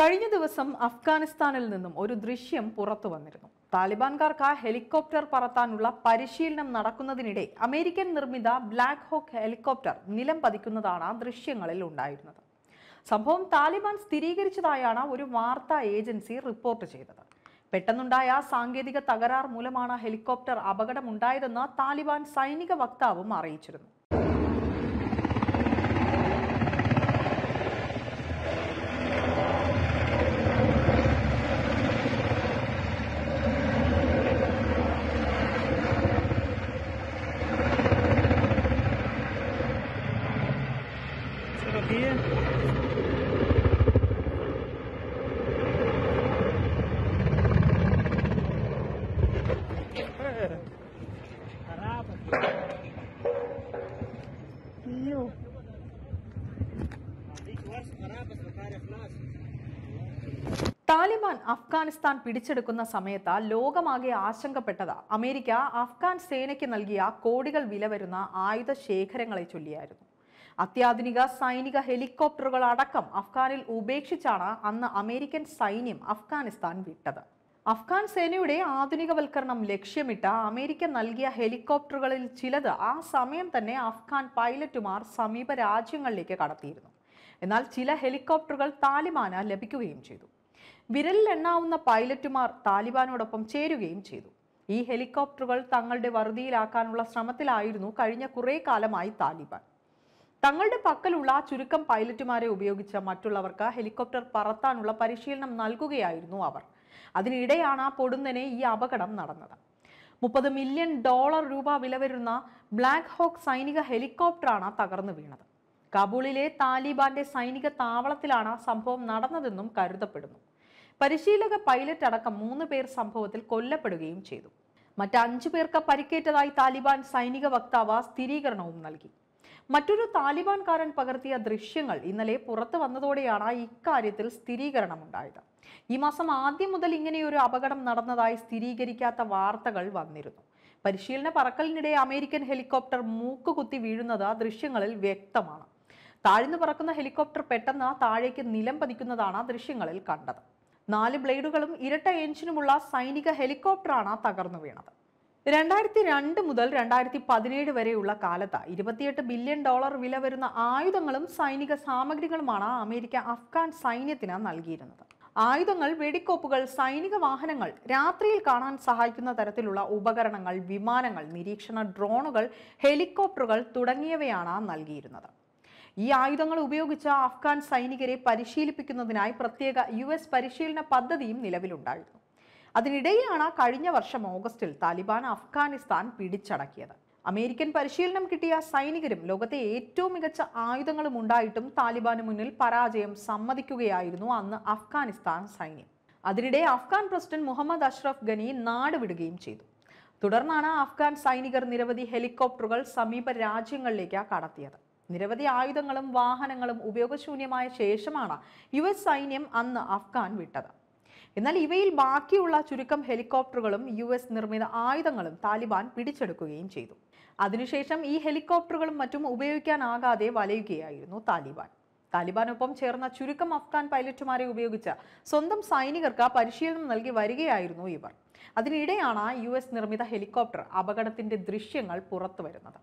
കഴിഞ്ഞ ദിവസം അഫ്ഗാനിസ്ഥാനിൽ നിന്നും ഒരു ദൃശ്യം പുറത്തു വന്നിരുന്നു താലിബാൻകാർക്ക് ആ ഹെലികോപ്റ്റർ പറത്താനുള്ള പരിശീലനം നടക്കുന്നതിനിടെ അമേരിക്കൻ നിർമ്മിത ബ്ലാക്ക് ഹോക്ക് ഹെലികോപ്റ്റർ നിലം പതിക്കുന്നതാണ് ആ ദൃശ്യങ്ങളിൽ ഉണ്ടായിരുന്നത് സംഭവം താലിബാൻ സ്ഥിരീകരിച്ചതായാണ് ഒരു വാർത്താ ഏജൻസി റിപ്പോർട്ട് ചെയ്തത് പെട്ടെന്നുണ്ടായ സാങ്കേതിക തകരാർ മൂലമാണ് ഹെലികോപ്റ്റർ അപകടമുണ്ടായതെന്ന് താലിബാൻ സൈനിക വക്താവും അറിയിച്ചിരുന്നു here. താലിബാൻ അഫ്ഗാനിസ്ഥാൻ പിടിച്ചെടുക്കുന്ന സമയത്ത് ലോകമാകെ ആശങ്കപ്പെട്ടത് അമേരിക്ക അഫ്ഗാൻ സേനയ്ക്ക് നൽകിയ കോടികൾ വില വരുന്ന ആയുധ ശേഖരങ്ങളെ ചൊല്ലിയായിരുന്നു അത്യാധുനിക സൈനിക ഹെലികോപ്റ്ററുകൾ അടക്കം അഫ്ഗാനിൽ ഉപേക്ഷിച്ചാണ് അന്ന് അമേരിക്കൻ സൈന്യം അഫ്ഗാനിസ്ഥാൻ വിട്ടത് അഫ്ഗാൻ സേനയുടെ ആധുനികവൽക്കരണം ലക്ഷ്യമിട്ട് അമേരിക്ക നൽകിയ ഹെലികോപ്റ്ററുകളിൽ ചിലത് ആ സമയം തന്നെ അഫ്ഗാൻ പൈലറ്റുമാർ സമീപ രാജ്യങ്ങളിലേക്ക് കടത്തിയിരുന്നു എന്നാൽ ചില ഹെലികോപ്റ്ററുകൾ താലിബാന് ലഭിക്കുകയും ചെയ്തു വിരലിലെണ്ണാവുന്ന പൈലറ്റുമാർ താലിബാനോടൊപ്പം ചേരുകയും ചെയ്തു ഈ ഹെലികോപ്റ്ററുകൾ തങ്ങളുടെ വറുതിയിലാക്കാനുള്ള ശ്രമത്തിലായിരുന്നു കഴിഞ്ഞ കുറേ കാലമായി താലിബാൻ തങ്ങളുടെ പക്കലുള്ള ചുരുക്കം പൈലറ്റുമാരെ ഉപയോഗിച്ച് മറ്റുള്ളവർക്ക് ഹെലികോപ്റ്റർ പറത്താനുള്ള പരിശീലനം നൽകുകയായിരുന്നു അവർ അതിനിടെയാണ് പൊടുന്നനെ ഈ അപകടം നടന്നത് മുപ്പത് മില്യൺ ഡോളർ രൂപ വില വരുന്ന ബ്ലാക്ക് ഹോക്ക് സൈനിക ഹെലികോപ്റ്ററാണ് തകർന്നു വീണത് കാബൂളിലെ താലിബാന്റെ സൈനിക താവളത്തിലാണ് സംഭവം നടന്നതെന്നും കരുതപ്പെടുന്നു പരിശീലക പൈലറ്റ് അടക്കം മൂന്ന് പേർ സംഭവത്തിൽ കൊല്ലപ്പെടുകയും ചെയ്തു മറ്റ് അഞ്ചു പേർക്ക് പരിക്കേറ്റതായി താലിബാൻ സൈനിക വക്താവ് സ്ഥിരീകരണവും നൽകി മറ്റൊരു താലിബാൻകാരൻ പകർത്തിയ ദൃശ്യങ്ങൾ ഇന്നലെ പുറത്തു വന്നതോടെയാണ് ഇക്കാര്യത്തിൽ സ്ഥിരീകരണമുണ്ടായത് ഈ മാസം ആദ്യം മുതൽ ഇങ്ങനെയൊരു അപകടം നടന്നതായി സ്ഥിരീകരിക്കാത്ത വാർത്തകൾ വന്നിരുന്നു പരിശീലന പറക്കലിനിടെ അമേരിക്കൻ ഹെലികോപ്റ്റർ മൂക്കുകുത്തി വീഴുന്നത് ദൃശ്യങ്ങളിൽ വ്യക്തമാണ് താഴ്ന്നു പറക്കുന്ന ഹെലികോപ്റ്റർ പെട്ടെന്ന് താഴേക്ക് നിലം പതിക്കുന്നതാണ് ദൃശ്യങ്ങളിൽ കണ്ടത് നാല് ബ്ലേഡുകളും ഇരട്ട എഞ്ചിനുമുള്ള സൈനിക ഹെലികോപ്റ്ററാണ് തകർന്നു വീണത് രണ്ടായിരത്തി രണ്ട് മുതൽ രണ്ടായിരത്തി പതിനേഴ് വരെയുള്ള കാലത്ത് ഇരുപത്തിയെട്ട് ബില്യൺ ഡോളർ വില വരുന്ന ആയുധങ്ങളും സൈനിക സാമഗ്രികളുമാണ് അമേരിക്ക അഫ്ഗാൻ സൈന്യത്തിന് നൽകിയിരുന്നത് ആയുധങ്ങൾ വെടിക്കോപ്പുകൾ സൈനിക വാഹനങ്ങൾ രാത്രിയിൽ കാണാൻ സഹായിക്കുന്ന തരത്തിലുള്ള ഉപകരണങ്ങൾ വിമാനങ്ങൾ നിരീക്ഷണ ഡ്രോണുകൾ ഹെലികോപ്റ്ററുകൾ തുടങ്ങിയവയാണ് നൽകിയിരുന്നത് ഈ ആയുധങ്ങൾ ഉപയോഗിച്ച അഫ്ഗാൻ സൈനികരെ പരിശീലിപ്പിക്കുന്നതിനായി പ്രത്യേക യു എസ് പരിശീലന പദ്ധതിയും നിലവിലുണ്ടായിരുന്നു അതിനിടെയാണ് കഴിഞ്ഞ വർഷം ഓഗസ്റ്റിൽ താലിബാൻ അഫ്ഗാനിസ്ഥാൻ പിടിച്ചടക്കിയത് അമേരിക്കൻ പരിശീലനം കിട്ടിയ സൈനികരും ലോകത്തെ ഏറ്റവും മികച്ച ആയുധങ്ങളും ഉണ്ടായിട്ടും താലിബാന് മുന്നിൽ പരാജയം സമ്മതിക്കുകയായിരുന്നു അന്ന് അഫ്ഗാനിസ്ഥാൻ സൈന്യം അതിനിടെ അഫ്ഗാൻ പ്രസിഡന്റ് മുഹമ്മദ് അഷ്റഫ് ഗനി നാടുവിടുകയും ചെയ്തു തുടർന്നാണ് അഫ്ഗാൻ സൈനികർ നിരവധി ഹെലികോപ്റ്ററുകൾ സമീപ രാജ്യങ്ങളിലേക്ക് കടത്തിയത് നിരവധി ആയുധങ്ങളും വാഹനങ്ങളും ഉപയോഗശൂന്യമായ ശേഷമാണ് യു സൈന്യം അന്ന് അഫ്ഗാൻ വിട്ടത് എന്നാൽ ഇവയിൽ ബാക്കിയുള്ള ചുരുക്കം ഹെലികോപ്റ്ററുകളും യു എസ് നിർമ്മിത ആയുധങ്ങളും താലിബാൻ പിടിച്ചെടുക്കുകയും ചെയ്തു അതിനുശേഷം ഈ ഹെലികോപ്റ്ററുകളും മറ്റും ഉപയോഗിക്കാനാകാതെ വലയുകയായിരുന്നു താലിബാൻ താലിബാനൊപ്പം ചേർന്ന ചുരുക്കം അഫ്ഗാൻ പൈലറ്റുമാരെ ഉപയോഗിച്ച് സ്വന്തം സൈനികർക്ക് പരിശീലനം നൽകി വരികയായിരുന്നു ഇവർ അതിനിടെയാണ് യു എസ് നിർമ്മിത ഹെലികോപ്റ്റർ അപകടത്തിന്റെ ദൃശ്യങ്ങൾ പുറത്തു വരുന്നത്